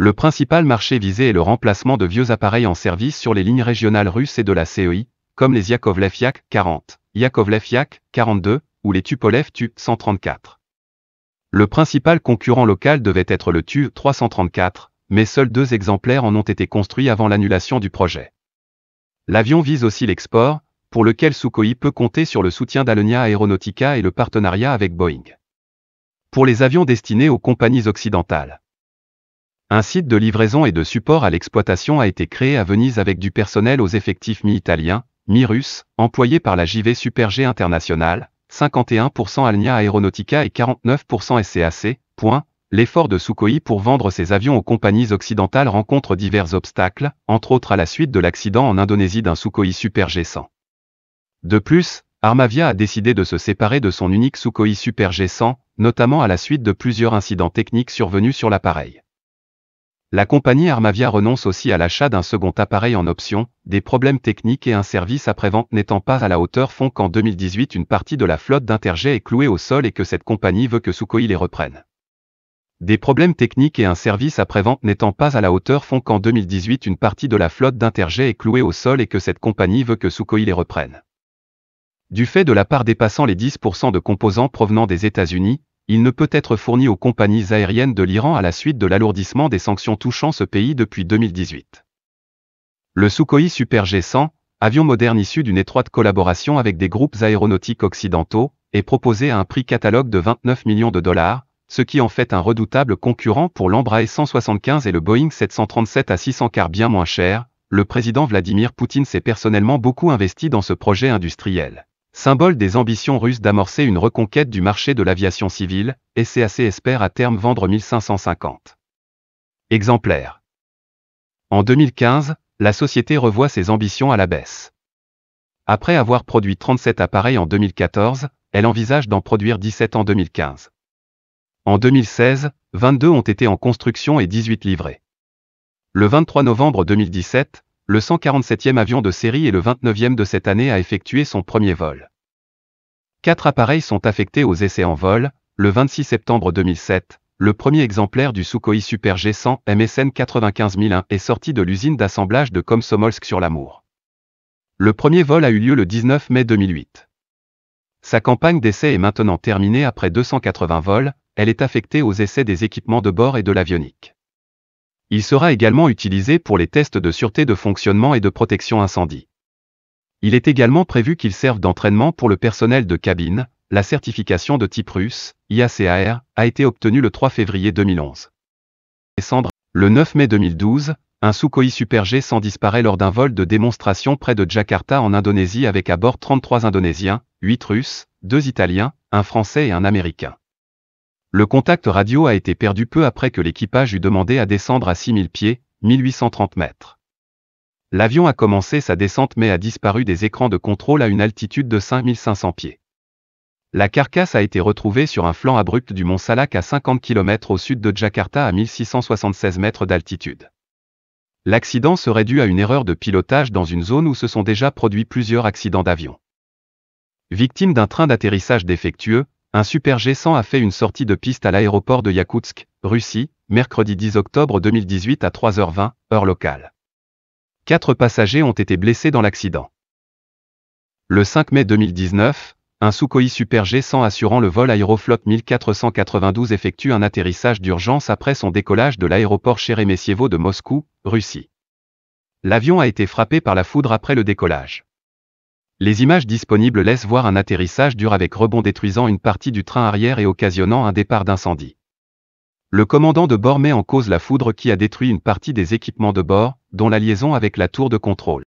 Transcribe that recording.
Le principal marché visé est le remplacement de vieux appareils en service sur les lignes régionales russes et de la CEI, comme les Yakovlev Yak 40, Yakovlev Yak 42 ou les Tupolev Tu 134. Le principal concurrent local devait être le Tu 334, mais seuls deux exemplaires en ont été construits avant l'annulation du projet. L'avion vise aussi l'export, pour lequel Sukhoi peut compter sur le soutien d'Alenia Aeronautica et le partenariat avec Boeing. Pour les avions destinés aux compagnies occidentales. Un site de livraison et de support à l'exploitation a été créé à Venise avec du personnel aux effectifs mi italiens mi-russe, employé par la JV Super G International, 51% Alnia Aeronautica et 49% SCAC. L'effort de Sukhoi pour vendre ses avions aux compagnies occidentales rencontre divers obstacles, entre autres à la suite de l'accident en Indonésie d'un Sukhoi Super G100. De plus, Armavia a décidé de se séparer de son unique Sukhoi Super G100, notamment à la suite de plusieurs incidents techniques survenus sur l'appareil. La compagnie Armavia renonce aussi à l'achat d'un second appareil en option, des problèmes techniques et un service après-vente n'étant pas à la hauteur font qu'en 2018 une partie de la flotte d'Interjet est clouée au sol et que cette compagnie veut que Sukhoi les reprenne. Des problèmes techniques et un service après-vente n'étant pas à la hauteur font qu'en 2018 une partie de la flotte d'Interjet est clouée au sol et que cette compagnie veut que Sukhoi les reprenne. Du fait de la part dépassant les 10% de composants provenant des États-Unis, il ne peut être fourni aux compagnies aériennes de l'Iran à la suite de l'alourdissement des sanctions touchant ce pays depuis 2018. Le Sukhoi Super G100, avion moderne issu d'une étroite collaboration avec des groupes aéronautiques occidentaux, est proposé à un prix catalogue de 29 millions de dollars, ce qui en fait un redoutable concurrent pour l'Embraer 175 et le Boeing 737 à 600 car bien moins cher, le président Vladimir Poutine s'est personnellement beaucoup investi dans ce projet industriel symbole des ambitions russes d'amorcer une reconquête du marché de l'aviation civile, SCAC espère à terme vendre 1550 exemplaires. En 2015, la société revoit ses ambitions à la baisse. Après avoir produit 37 appareils en 2014, elle envisage d'en produire 17 en 2015. En 2016, 22 ont été en construction et 18 livrés. Le 23 novembre 2017, le 147e avion de série et le 29e de cette année a effectué son premier vol. Quatre appareils sont affectés aux essais en vol, le 26 septembre 2007, le premier exemplaire du Sukhoi Super G100 MSN 95001 est sorti de l'usine d'assemblage de Komsomolsk sur l'Amour. Le premier vol a eu lieu le 19 mai 2008. Sa campagne d'essais est maintenant terminée après 280 vols, elle est affectée aux essais des équipements de bord et de l'avionique. Il sera également utilisé pour les tests de sûreté de fonctionnement et de protection incendie. Il est également prévu qu'il serve d'entraînement pour le personnel de cabine. La certification de type russe, IACAR, a été obtenue le 3 février 2011. le 9 mai 2012, un Sukhoi Super G100 disparaît lors d'un vol de démonstration près de Jakarta en Indonésie avec à bord 33 Indonésiens, 8 Russes, 2 Italiens, un Français et un Américain. Le contact radio a été perdu peu après que l'équipage eut demandé à descendre à 6000 pieds, 1830 mètres. L'avion a commencé sa descente mais a disparu des écrans de contrôle à une altitude de 5500 pieds. La carcasse a été retrouvée sur un flanc abrupt du mont Salak à 50 km au sud de Jakarta à 1676 mètres d'altitude. L'accident serait dû à une erreur de pilotage dans une zone où se sont déjà produits plusieurs accidents d'avion. Victime d'un train d'atterrissage défectueux, un Super G100 a fait une sortie de piste à l'aéroport de Yakoutsk, Russie, mercredi 10 octobre 2018 à 3h20, heure locale. Quatre passagers ont été blessés dans l'accident. Le 5 mai 2019, un Sukhoi Super G100 assurant le vol Aeroflot 1492 effectue un atterrissage d'urgence après son décollage de l'aéroport Sheremetyevo de Moscou, Russie. L'avion a été frappé par la foudre après le décollage. Les images disponibles laissent voir un atterrissage dur avec rebond détruisant une partie du train arrière et occasionnant un départ d'incendie. Le commandant de bord met en cause la foudre qui a détruit une partie des équipements de bord, dont la liaison avec la tour de contrôle.